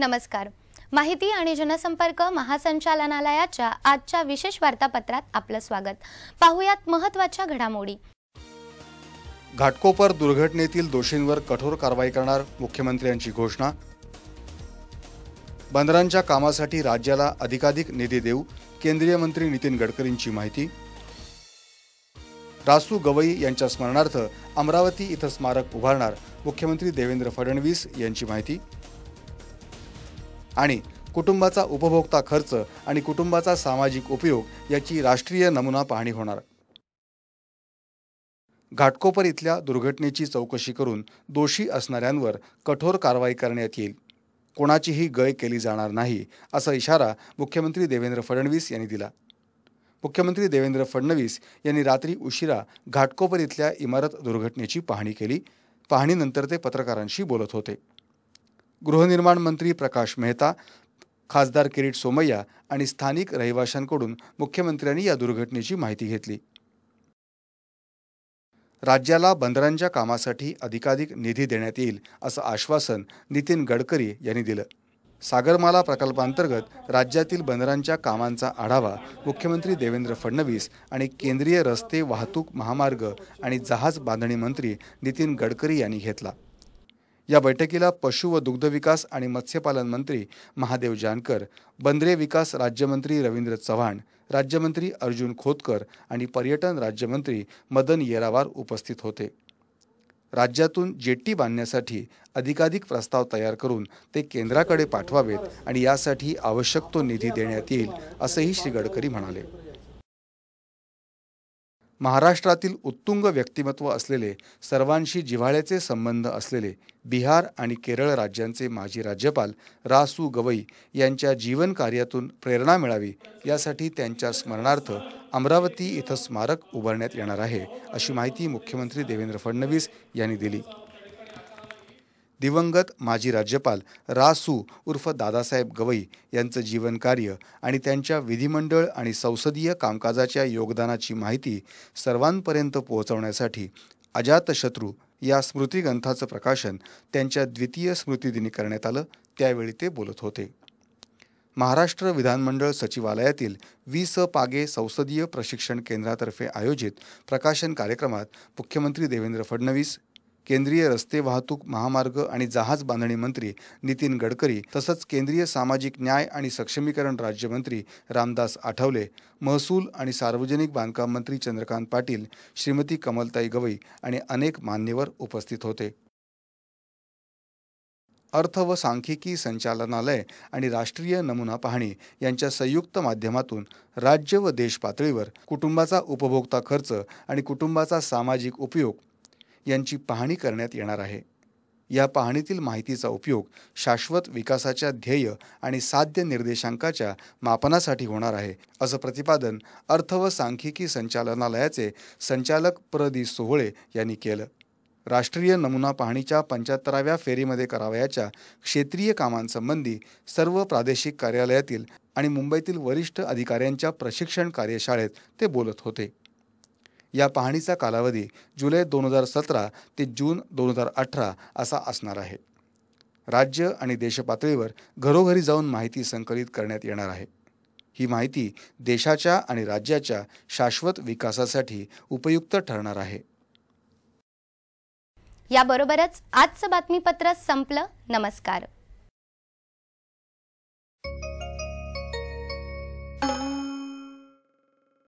नमस्कार माहिती आणि जनसंपर्क महासंचालनालयाच्या आजच्या विशेष वार्तापत्रात आपलं स्वागत पाहुयात महत्वाच्या घडामोडी घाटकोपर दुर्घटनेतील दोषींवर कठोर कारवाई करणार मुख्यमंत्र्यांची घोषणा बंदरांच्या कामासाठी राज्याला अधिकाधिक निधी देऊ केंद्रीय मंत्री नितीन गडकरींची माहिती रासू गवई यांच्या स्मरणार्थ अमरावती इथं स्मारक उभारणार मुख्यमंत्री देवेंद्र फडणवीस यांची माहिती आणि कुटुंबाचा उपभोक्ता खर्च आणि कुटुंबाचा सामाजिक उपयोग याची राष्ट्रीय नमुना पाहणी होणार घाटकोपर इथल्या दुर्घटनेची चौकशी करून दोषी असणाऱ्यांवर कठोर कारवाई करण्यात येईल कोणाचीही गय केली जाणार नाही असा इशारा मुख्यमंत्री देवेंद्र फडणवीस यांनी दिला मुख्यमंत्री देवेंद्र फडणवीस यांनी रात्री उशिरा घाटकोपर इथल्या इमारत दुर्घटनेची पाहणी केली पाहणीनंतर ते पत्रकारांशी बोलत होते गृहनिर्माण मंत्री प्रकाश मेहता खासदार किरीट सोमय्या आणि स्थानिक रहिवाशांकडून मुख्यमंत्र्यांनी या दुर्घटनेची माहिती घेतली राज्याला बंदरांच्या कामासाठी अधिकाधिक निधी देण्यात येईल असं आश्वासन नितीन गडकरी यांनी दिलं सागरमाला प्रकल्पांतर्गत राज्यातील बंदरांच्या कामांचा आढावा मुख्यमंत्री देवेंद्र फडणवीस आणि केंद्रीय रस्ते वाहतूक महामार्ग आणि जहाज बांधणी मंत्री नितीन गडकरी यांनी घेतला या बैठकीला पशु व दुग्ध विकास आणि मत्स्यपालन मंत्री महादेव जानकर बंदरे विकास राज्यमंत्री रवींद्र चव्हाण राज्यमंत्री अर्जुन खोतकर आणि पर्यटन राज्यमंत्री मदन येरावार उपस्थित होते राज्यातून जेट्टी बांधण्यासाठी अधिकाधिक प्रस्ताव तयार करून ते केंद्राकडे पाठवावेत आणि यासाठी आवश्यक तो निधी देण्यात येईल असंही श्री गडकरी म्हणाले महाराष्ट्रातील उत्तुंग व्यक्तिमत्व असलेले सर्वांशी जिव्हाळ्याचे संबंध असलेले बिहार आणि केरळ राज्यांचे माजी राज्यपाल रासू गवई यांच्या जीवनकार्यातून प्रेरणा मिळावी यासाठी त्यांच्या स्मरणार्थ अमरावती इथं स्मारक उभारण्यात येणार आहे अशी माहिती मुख्यमंत्री देवेंद्र फडणवीस यांनी दिली दिवंगत माजी राज्यपाल रासू उर्फ दादासाहेब गवई यांचं जीवनकार्य आणि त्यांच्या विधिमंडळ आणि संसदीय कामकाजाच्या योगदानाची माहिती सर्वांपर्यंत पोहोचवण्यासाठी अजातशत्रू या स्मृतिग्रंथाचं प्रकाशन त्यांच्या द्वितीय स्मृतिदिनी करण्यात आलं त्यावेळी ते बोलत होते महाराष्ट्र विधानमंडळ सचिवालयातील वी स पागे संसदीय प्रशिक्षण केंद्रातर्फे आयोजित प्रकाशन कार्यक्रमात मुख्यमंत्री देवेंद्र फडणवीस केंद्रीय रस्ते वाहतूक महामार्ग आणि जहाज बांधणी मंत्री नितीन गडकरी तसंच केंद्रीय सामाजिक न्याय आणि सक्षमीकरण राज्यमंत्री रामदास आठवले महसूल आणि सार्वजनिक बांधकाम मंत्री चंद्रकांत पाटील श्रीमती कमलताई गवई आणि अनेक मान्यवर उपस्थित होते अर्थ व सांख्यिकी संचालनालय आणि राष्ट्रीय नमुना पाहणी यांच्या संयुक्त माध्यमातून राज्य व देश पातळीवर कुटुंबाचा उपभोक्ता खर्च आणि कुटुंबाचा सामाजिक उपयोग यांची पाहणी करण्यात येणार आहे या पाहणीतील माहितीचा उपयोग शाश्वत विकासाच्या ध्येय आणि साध्य निर्देशांकाच्या मापनासाठी होणार आहे असं प्रतिपादन अर्थ व सांख्यिकी संचालनालयाचे संचालक प्रदी सोहळे यांनी केलं राष्ट्रीय नमुना पाहणीच्या पंच्याहत्तराव्या फेरीमध्ये करावयाच्या क्षेत्रीय कामांसंबंधी सर्व प्रादेशिक कार्यालयातील आणि मुंबईतील वरिष्ठ अधिकाऱ्यांच्या प्रशिक्षण कार्यशाळेत ते बोलत होते या पाहणीचा कालावधी जुलै दोन हजार सतरा ते जून दोन हजार अठरा असा असणार आहे राज्य आणि देशपातळीवर घरोघरी जाऊन माहिती संकलित करण्यात येणार आहे ही माहिती देशाच्या आणि राज्याच्या शाश्वत विकासासाठी उपयुक्त ठरणार आहे याबरोबरच आजचं बातमीपत्र संपलं नमस्कार